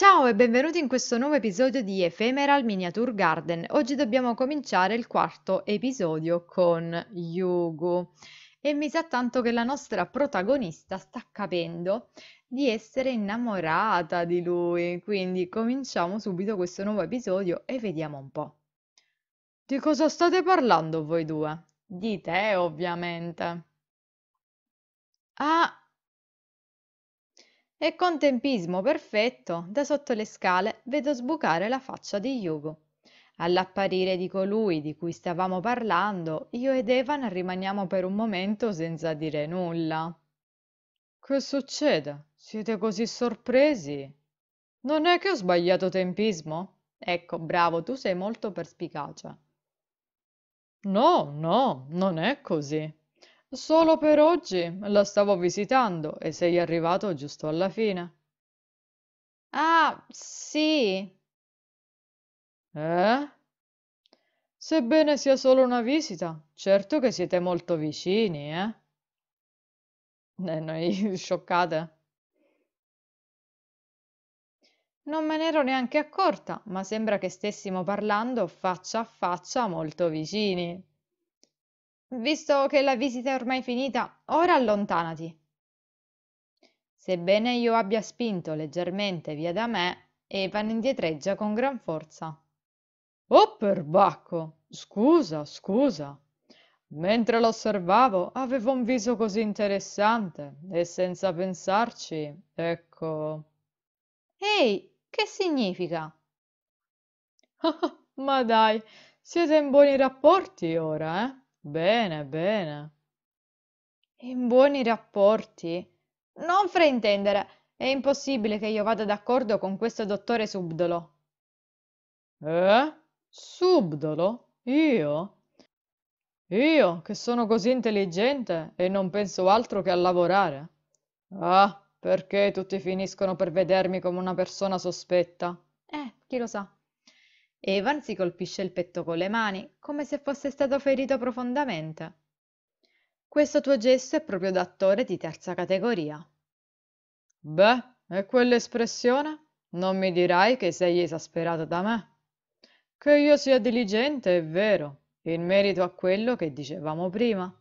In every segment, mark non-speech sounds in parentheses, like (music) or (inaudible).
Ciao e benvenuti in questo nuovo episodio di Ephemeral Miniature Garden. Oggi dobbiamo cominciare il quarto episodio con Yugo. e mi sa tanto che la nostra protagonista sta capendo di essere innamorata di lui, quindi cominciamo subito questo nuovo episodio e vediamo un po'. Di cosa state parlando voi due? Di te, ovviamente. Ah, e con tempismo perfetto, da sotto le scale vedo sbucare la faccia di Yugo. All'apparire di colui di cui stavamo parlando, io ed Evan rimaniamo per un momento senza dire nulla. Che succede? Siete così sorpresi? Non è che ho sbagliato tempismo? Ecco, bravo, tu sei molto perspicace. No, no, non è così. Solo per oggi, la stavo visitando e sei arrivato giusto alla fine. Ah, sì. Eh? Sebbene sia solo una visita, certo che siete molto vicini, eh? E noi (laughs) scioccate. Non me ne ero neanche accorta, ma sembra che stessimo parlando faccia a faccia molto vicini. Visto che la visita è ormai finita, ora allontanati. Sebbene io abbia spinto leggermente via da me, Evan indietreggia con gran forza. Oh perbacco! Scusa, scusa! Mentre l'osservavo avevo un viso così interessante e senza pensarci, ecco... Ehi, che significa? (laughs) Ma dai, siete in buoni rapporti ora, eh? Bene, bene. In buoni rapporti? Non fraintendere. È impossibile che io vada d'accordo con questo dottore subdolo. Eh? Subdolo? Io? Io, che sono così intelligente e non penso altro che a lavorare. Ah, perché tutti finiscono per vedermi come una persona sospetta? Eh, chi lo sa. Evan si colpisce il petto con le mani, come se fosse stato ferito profondamente. Questo tuo gesto è proprio da attore di terza categoria. Beh, e quell'espressione? Non mi dirai che sei esasperato da me. Che io sia diligente è vero, in merito a quello che dicevamo prima.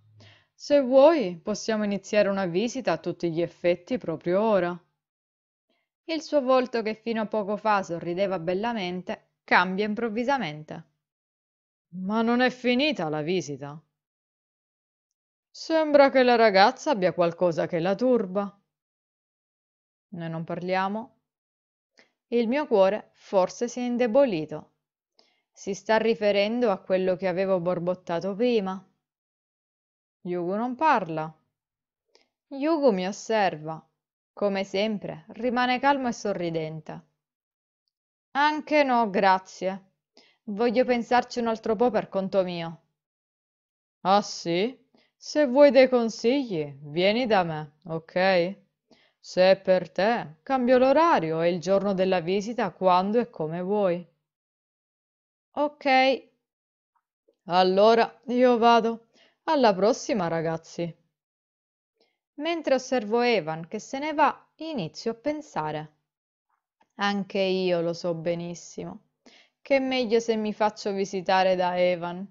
Se vuoi, possiamo iniziare una visita a tutti gli effetti proprio ora. Il suo volto che fino a poco fa sorrideva bellamente Cambia improvvisamente. Ma non è finita la visita. Sembra che la ragazza abbia qualcosa che la turba. Noi non parliamo. Il mio cuore forse si è indebolito. Si sta riferendo a quello che avevo borbottato prima. Yugo non parla. Yugo mi osserva. Come sempre, rimane calmo e sorridente. Anche no, grazie. Voglio pensarci un altro po' per conto mio. Ah sì? Se vuoi dei consigli, vieni da me, ok? Se è per te, cambio l'orario e il giorno della visita quando e come vuoi. Ok. Allora, io vado. Alla prossima, ragazzi. Mentre osservo Evan che se ne va, inizio a pensare. Anche io lo so benissimo. Che meglio se mi faccio visitare da Evan.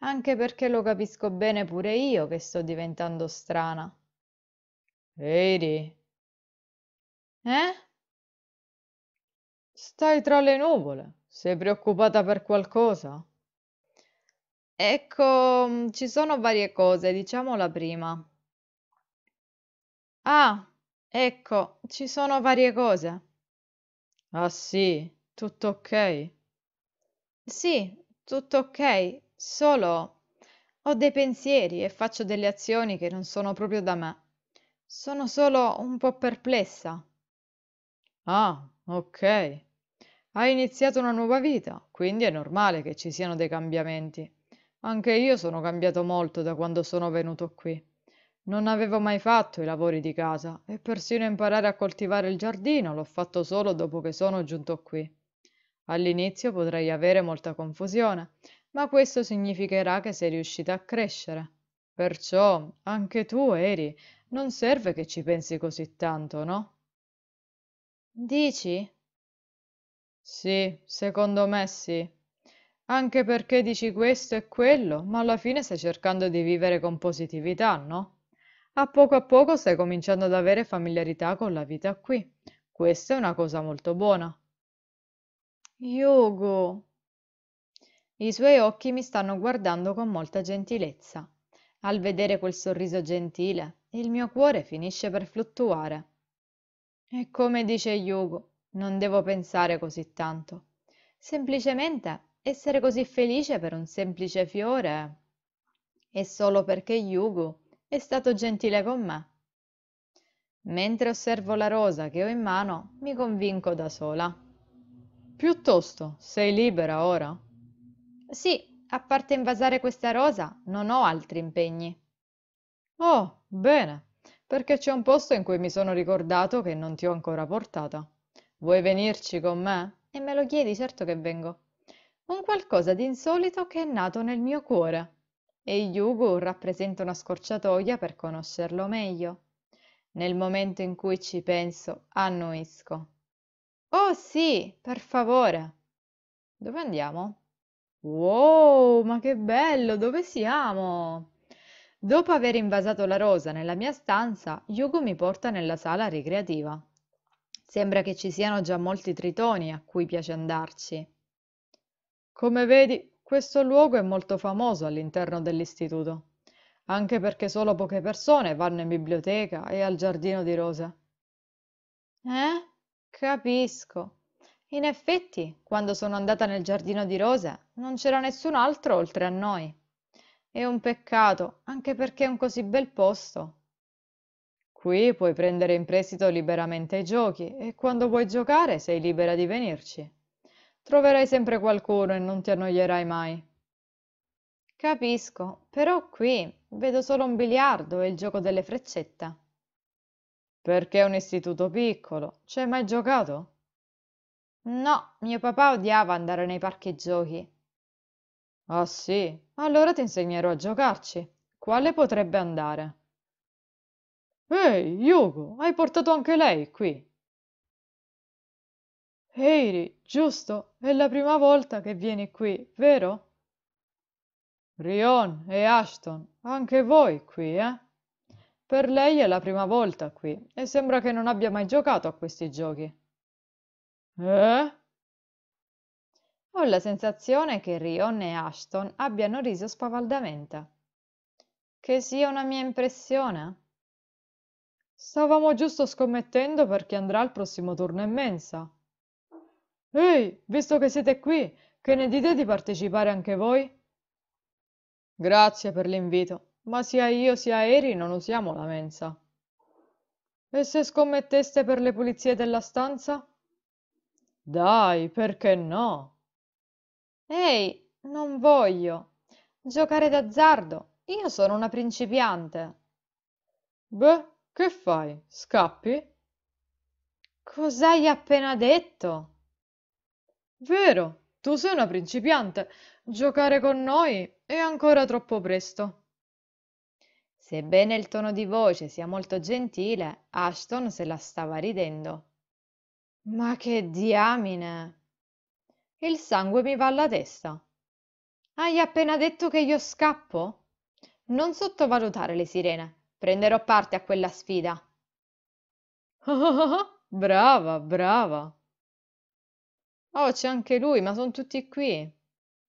Anche perché lo capisco bene pure io che sto diventando strana. Vedi? Eh? Stai tra le nuvole. Sei preoccupata per qualcosa? Ecco, mm, ci sono varie cose, diciamo la prima. Ah, ecco, ci sono varie cose. Ah sì, tutto ok? Sì, tutto ok, solo ho dei pensieri e faccio delle azioni che non sono proprio da me. Sono solo un po' perplessa. Ah, ok. Hai iniziato una nuova vita, quindi è normale che ci siano dei cambiamenti. Anche io sono cambiato molto da quando sono venuto qui. Non avevo mai fatto i lavori di casa e persino imparare a coltivare il giardino l'ho fatto solo dopo che sono giunto qui. All'inizio potrei avere molta confusione, ma questo significherà che sei riuscita a crescere. Perciò anche tu eri. Non serve che ci pensi così tanto, no? Dici? Sì, secondo me sì. Anche perché dici questo e quello, ma alla fine stai cercando di vivere con positività, no? A poco a poco stai cominciando ad avere familiarità con la vita qui. Questa è una cosa molto buona. Yogo. I suoi occhi mi stanno guardando con molta gentilezza. Al vedere quel sorriso gentile, il mio cuore finisce per fluttuare. E come dice Yugo, non devo pensare così tanto. Semplicemente essere così felice per un semplice fiore è solo perché Yugo è stato gentile con me. Mentre osservo la rosa che ho in mano, mi convinco da sola. Piuttosto, sei libera ora? Sì, a parte invasare questa rosa, non ho altri impegni. Oh, bene, perché c'è un posto in cui mi sono ricordato che non ti ho ancora portata. Vuoi venirci con me? E me lo chiedi, certo che vengo. Un qualcosa di insolito che è nato nel mio cuore e Yugo rappresenta una scorciatoia per conoscerlo meglio. Nel momento in cui ci penso, annuisco. Oh sì, per favore. Dove andiamo? Wow, ma che bello, dove siamo? Dopo aver invasato la rosa nella mia stanza, Yugo mi porta nella sala ricreativa. Sembra che ci siano già molti tritoni a cui piace andarci. Come vedi, questo luogo è molto famoso all'interno dell'istituto, anche perché solo poche persone vanno in biblioteca e al giardino di rose. Eh? Capisco. In effetti, quando sono andata nel giardino di rose, non c'era nessun altro oltre a noi. È un peccato, anche perché è un così bel posto. Qui puoi prendere in prestito liberamente i giochi e quando vuoi giocare sei libera di venirci. Troverai sempre qualcuno e non ti annoierai mai. Capisco, però qui vedo solo un biliardo e il gioco delle freccette. Perché è un istituto piccolo? Ci hai mai giocato? No, mio papà odiava andare nei parchi giochi. Ah sì? Allora ti insegnerò a giocarci. Quale potrebbe andare? Ehi, Yugo, hai portato anche lei qui. Heidi, giusto? È la prima volta che vieni qui, vero? Rion e Ashton, anche voi qui, eh? Per lei è la prima volta qui e sembra che non abbia mai giocato a questi giochi. Eh? Ho la sensazione che Rion e Ashton abbiano riso spavaldamente. Che sia una mia impressione? Stavamo giusto scommettendo per chi andrà al prossimo turno in mensa. Ehi, visto che siete qui, che ne dite di partecipare anche voi? Grazie per l'invito, ma sia io sia Eri non usiamo la mensa. E se scommetteste per le pulizie della stanza? Dai, perché no? Ehi, non voglio. Giocare d'azzardo. Io sono una principiante. Beh, che fai? Scappi? Cos'hai appena detto? Vero, tu sei una principiante. Giocare con noi è ancora troppo presto. Sebbene il tono di voce sia molto gentile, Ashton se la stava ridendo. Ma che diamine! Il sangue mi va alla testa. Hai appena detto che io scappo? Non sottovalutare le sirene. Prenderò parte a quella sfida. (laughs) Brava, brava. Oh, c'è anche lui, ma sono tutti qui.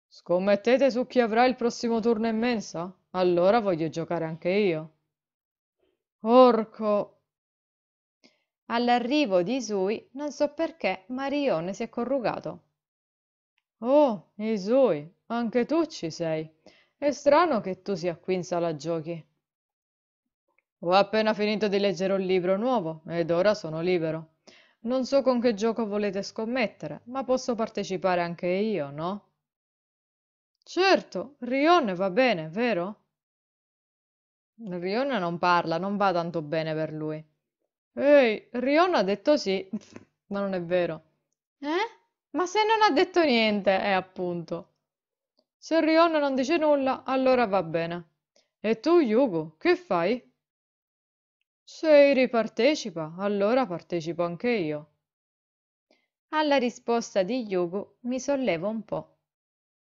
Scommettete su chi avrà il prossimo turno in mensa? Allora voglio giocare anche io. Orco! All'arrivo di Isui, non so perché, Marione si è corrugato. Oh, Isui, anche tu ci sei. È strano che tu sia qui in sala giochi. Ho appena finito di leggere un libro nuovo ed ora sono libero. Non so con che gioco volete scommettere, ma posso partecipare anche io, no? Certo, Rione va bene, vero? Rione non parla, non va tanto bene per lui. Ehi, Rione ha detto sì, (laughs) ma non è vero. Eh? Ma se non ha detto niente, è eh, appunto. Se Rione non dice nulla, allora va bene. E tu, Yugo, che fai? Se Iri partecipa, allora partecipo anche io. Alla risposta di Yugo mi sollevo un po'.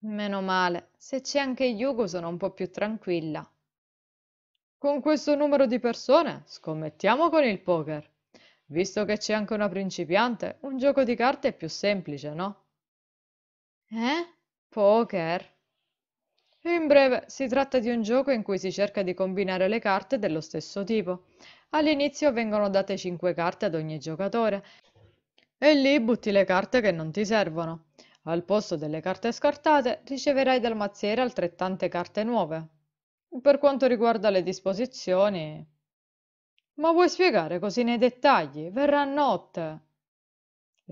Meno male, se c'è anche Yugo sono un po' più tranquilla. Con questo numero di persone scommettiamo con il poker. Visto che c'è anche una principiante, un gioco di carte è più semplice, no? Eh? Poker? In breve, si tratta di un gioco in cui si cerca di combinare le carte dello stesso tipo All'inizio vengono date 5 carte ad ogni giocatore e lì butti le carte che non ti servono. Al posto delle carte scartate riceverai dal mazziere altrettante carte nuove. Per quanto riguarda le disposizioni... Ma vuoi spiegare così nei dettagli? Verrà notte!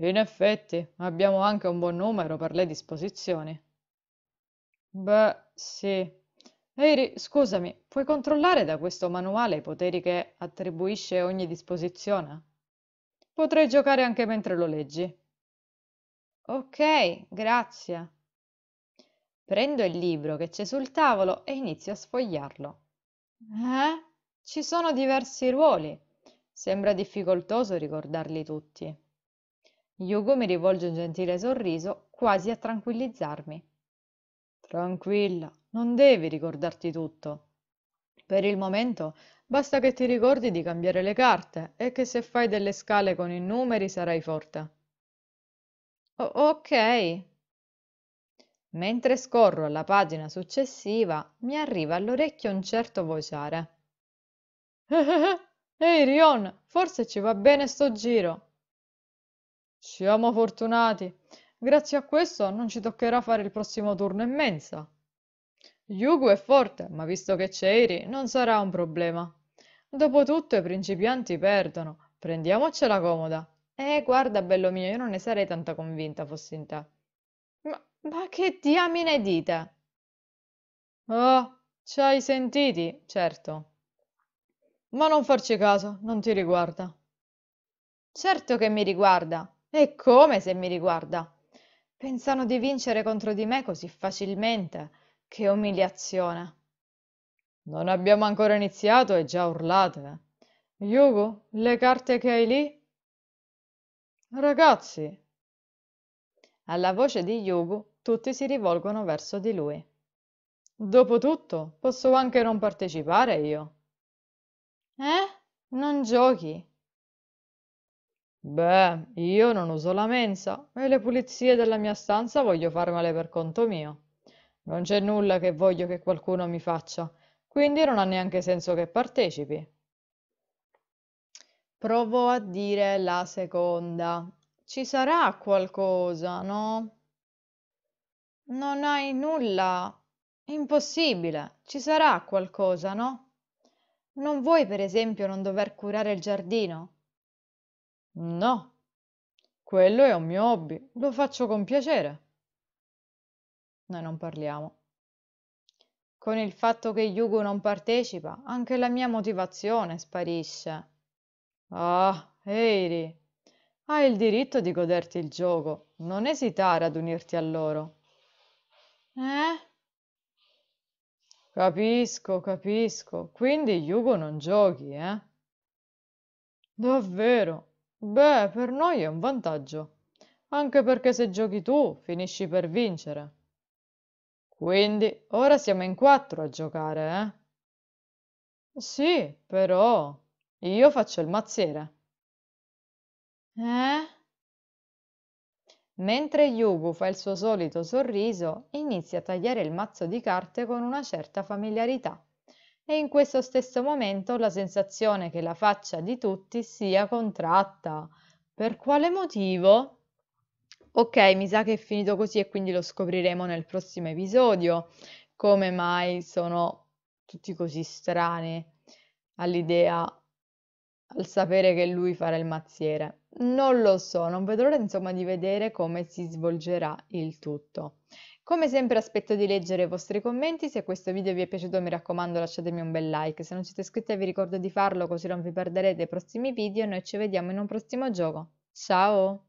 In effetti, abbiamo anche un buon numero per le disposizioni. Beh, sì, Eri, scusami, puoi controllare da questo manuale i poteri che attribuisce ogni disposizione? Potrei giocare anche mentre lo leggi. Ok, grazie. Prendo il libro che c'è sul tavolo e inizio a sfogliarlo. Eh? Ci sono diversi ruoli. Sembra difficoltoso ricordarli tutti. Yugo mi rivolge un gentile sorriso, quasi a tranquillizzarmi. Tranquilla, non devi ricordarti tutto. Per il momento basta che ti ricordi di cambiare le carte e che se fai delle scale con i numeri sarai forte. O- ok. Mentre scorro alla pagina successiva mi arriva all'orecchio un certo vociare. (laughs) Ehi Rion, forse ci va bene sto giro. Siamo fortunati. Grazie a questo non ci toccherà fare il prossimo turno in mensa. Yugo è forte, ma visto che c'è c'eri, non sarà un problema. Dopotutto i principianti perdono, prendiamocela comoda. Eh, guarda, bello mio, io non ne sarei tanto convinta fossi in te. Ma, ma che diamine dite? Oh, ci hai sentiti, certo. Ma non farci caso, non ti riguarda. Certo che mi riguarda. E come se mi riguarda? Pensano di vincere contro di me così facilmente. Che umiliazione. Non abbiamo ancora iniziato e già urlate. Eh. Yugo, le carte che hai lì? Ragazzi. Alla voce di Yugo tutti si rivolgono verso di lui. Dopotutto, posso anche non partecipare io. Eh? Non giochi? Beh, io non uso la mensa e le pulizie della mia stanza voglio farmele per conto mio. Non c'è nulla che voglio che qualcuno mi faccia, quindi non ha neanche senso che partecipi. Provo a dire la seconda. Ci sarà qualcosa, no? Non hai nulla. Impossibile. Ci sarà qualcosa, no? Non vuoi, per esempio, non dover curare il giardino? No. Quello è un mio hobby. Lo faccio con piacere. Noi non parliamo. Con il fatto che Yugo non partecipa, anche la mia motivazione sparisce. Ah, Eiri, hai il diritto di goderti il gioco, non esitare ad unirti a loro. Eh? Capisco, capisco. Quindi Yugo non giochi, eh? Davvero? Beh, per noi è un vantaggio. Anche perché se giochi tu, finisci per vincere. Quindi ora siamo in quattro a giocare, eh? Sì, però io faccio il mazziere. Eh? Mentre Yugo fa il suo solito sorriso, inizia a tagliare il mazzo di carte con una certa familiarità. E in questo stesso momento la sensazione che la faccia di tutti sia contratta. Per quale motivo? Ok, mi sa che è finito così e quindi lo scopriremo nel prossimo episodio. Come mai sono tutti così strani all'idea, al sapere che lui farà il mazziere? Non lo so, non vedrò l'ora insomma di vedere come si svolgerà il tutto. Come sempre aspetto di leggere i vostri commenti, se questo video vi è piaciuto mi raccomando lasciatemi un bel like, se non siete iscritti vi ricordo di farlo così non vi perderete i prossimi video e noi ci vediamo in un prossimo gioco. Ciao!